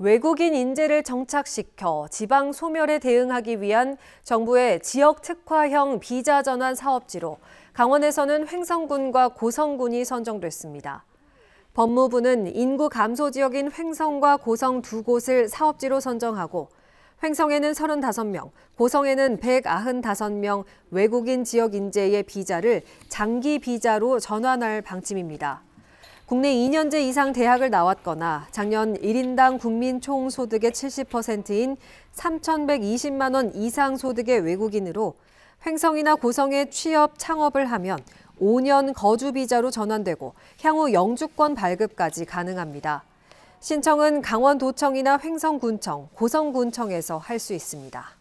외국인 인재를 정착시켜 지방 소멸에 대응하기 위한 정부의 지역 특화형 비자 전환 사업지로 강원에서는 횡성군과 고성군이 선정됐습니다. 법무부는 인구 감소 지역인 횡성과 고성 두 곳을 사업지로 선정하고 횡성에는 35명, 고성에는 195명 외국인 지역 인재의 비자를 장기 비자로 전환할 방침입니다. 국내 2년제 이상 대학을 나왔거나 작년 1인당 국민 총 소득의 70%인 3,120만 원 이상 소득의 외국인으로 횡성이나 고성에 취업 창업을 하면 5년 거주 비자로 전환되고 향후 영주권 발급까지 가능합니다. 신청은 강원도청이나 횡성군청, 고성군청에서 할 수 있습니다.